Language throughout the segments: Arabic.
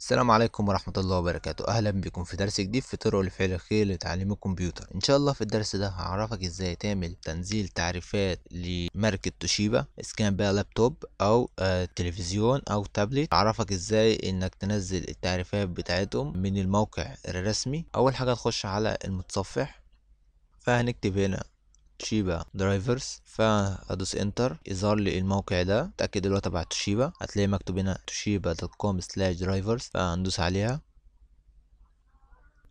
السلام عليكم ورحمة الله وبركاته أهلا بكم في درس جديد في طرق الخير لتعليم الكمبيوتر إن شاء الله في الدرس ده هعرفك إزاي تعمل تنزيل تعريفات لماركة توشيبا إذا كان بقى لابتوب أو آه، تلفزيون أو تابلت هعرفك إزاي إنك تنزل التعريفات بتاعتهم من الموقع الرسمي أول حاجة تخش على المتصفح فهنكتب هنا توشيبا درايفرز فادوس انتر يظهر لي الموقع ده اتاكد اللي هو تبع توشيبا هتلاقي مكتوب هنا توشيبا دوت كوم سلاش درايفرز فهندوس عليها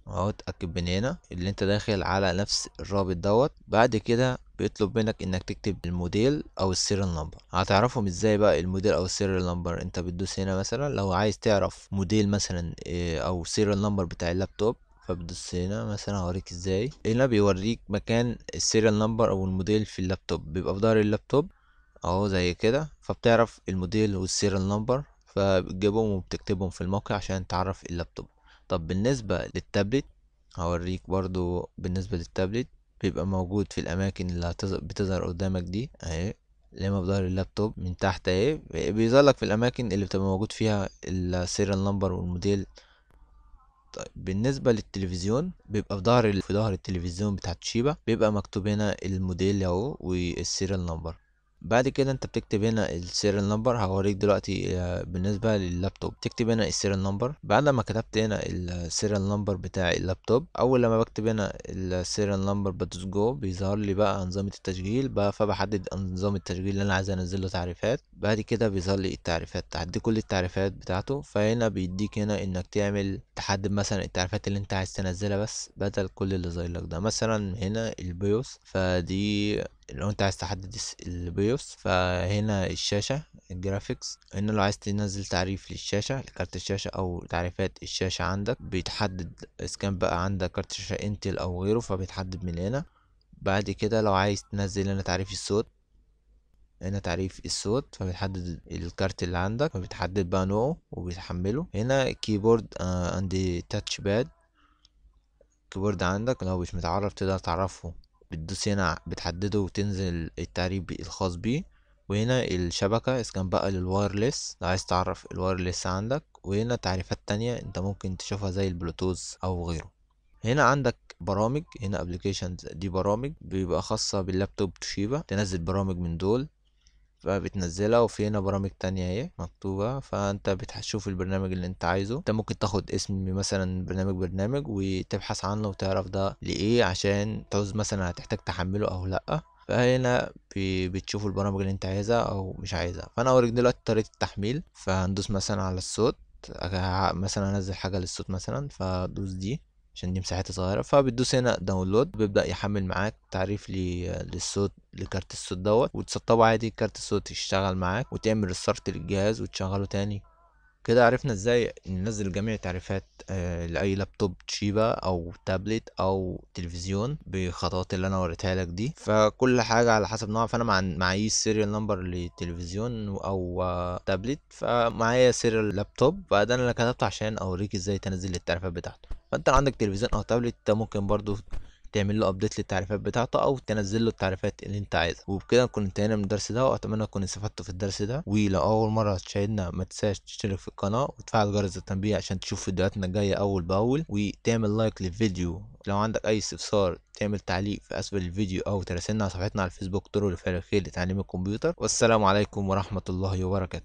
اهو اتاكد من هنا اللي انت داخل على نفس الرابط دوت بعد كده بيطلب منك انك تكتب الموديل او السيريال نمبر هتعرفهم ازاي بقى الموديل او السيريال نمبر انت بتدوس هنا مثلا لو عايز تعرف موديل مثلا آه، او سيريال نمبر بتاع اللابتوب فبدوس هنا مثلا هوريك ازاي هنا بيوريك مكان السيريال نمبر او الموديل في اللابتوب بيبقى في ظهر اللابتوب اهو زي كده فبتعرف الموديل والسيريال نمبر فبتجيبهم وبتكتبهم في الموقع عشان تعرف اللابتوب طب بالنسبة للتابلت هوريك برضو بالنسبة للتابلت بيبقى موجود في الأماكن اللي بتظهر قدامك دي أهي لما بظهر اللابتوب من تحت اهي بيظهر لك في الأماكن اللي بتبقى موجود فيها السيريال نمبر والموديل طيب بالنسبة للتلفزيون بيبقى في ظهر في ظهر التلفزيون بتاع توشيبا بيبقى مكتوب هنا الموديل اهو والسيريال نمبر بعد كده انت بتكتب هنا السيريال نمبر هوريك دلوقتي آه، بالنسبه لللابتوب تكتب هنا السيريال نمبر بعد ما كتبت هنا السيريال نمبر بتاع اللابتوب اول لما بكتب هنا السيريال نمبر بدوس جو بيظهر لي بقى انظمه التشغيل فبحدد انظمه التشغيل اللي انا عايز انزل له تعريفات بعد كده بيظهر لي التعريفات تحدي كل التعريفات بتاعته فهنا بيديك هنا انك تعمل تحدد مثلا التعريفات اللي انت عايز تنزلها بس بدل كل اللي ظاهر لك ده مثلا هنا البيوس فدي لو انت عايز تحدد البيوس اوفس فهنا الشاشة الجرافيكس هنا لو عايز تنزل تعريف للشاشة لكارت الشاشة او تعريفات الشاشة عندك بيتحدد اذا كان بقى عندك كارت شاشة انتل او غيره فبيتحدد من هنا بعد كده لو عايز تنزل هنا تعريف الصوت هنا تعريف الصوت فبتحدد الكارت اللي عندك فبتحدد بقى نوعه وبتحمله هنا كيبورد اند تاتش باد الكيبورد عندك لو مش متعرف تقدر تعرفه بتدوس هنا بتحدده وتنزل التعريف الخاص بيه وهنا الشبكة إذا كان بقى للوايرلس لو عايز تعرف الوايرلس عندك وهنا تعريفات تانية انت ممكن تشوفها زي البلوتوث أو غيره هنا عندك برامج هنا ابلكيشنز دي برامج بيبقى خاصة باللابتوب توشيبا تنزل برامج من دول فبتنزلها وفي هنا برامج تانية اهي مكتوبة فانت بتشوف البرنامج اللي انت عايزه انت ممكن تاخد اسم مثلا برنامج برنامج وتبحث عنه وتعرف ده لإيه عشان تعوز مثلا هتحتاج تحمله أو لأ فهنا بتشوف البرامج اللي انت عايزها أو مش عايزها فأنا اوريك دلوقتي طريقة التحميل فهندوس مثلا على الصوت مثلا انزل حاجة للصوت مثلا فدوس دي عشان دي مساحتها صغيرة فبتدوس هنا داونلود بيبدأ يحمل معاك تعريف للصوت لكارت الصوت دوت وتسطبه عادي كارت الصوت يشتغل معاك وتعمل ريستارت للجهاز وتشغله تاني كده عرفنا ازاي ننزل جميع تعريفات آه، لاي لابتوب شيبا او تابلت او تلفزيون بخطوات اللي انا وريتها لك دي فكل حاجه على حسب نوعها فانا معايا سيريال نمبر لتلفزيون او تابلت آه، فمعايا سيريال لابتوب فده انا كتبته عشان اوريك ازاي تنزل التعريفات بتاعته فانت لو عندك تلفزيون او تابلت انت ممكن برضو تعمل له ابديت للتعريفات بتاعته او تنزل له التعريفات اللي انت عايزها وبكده نكون انتهينا من الدرس ده واتمنى تكونوا استفدتوا في الدرس ده ولو اول مره تشاهدنا ما تنساش تشترك في القناه وتفعل جرس التنبيه عشان تشوف فيديوهاتنا الجايه اول باول وتعمل لايك للفيديو لو عندك اي استفسار تعمل تعليق في اسفل الفيديو او تراسلنا على صفحتنا على الفيسبوك ترو لفعل الخير لتعليم الكمبيوتر والسلام عليكم ورحمه الله وبركاته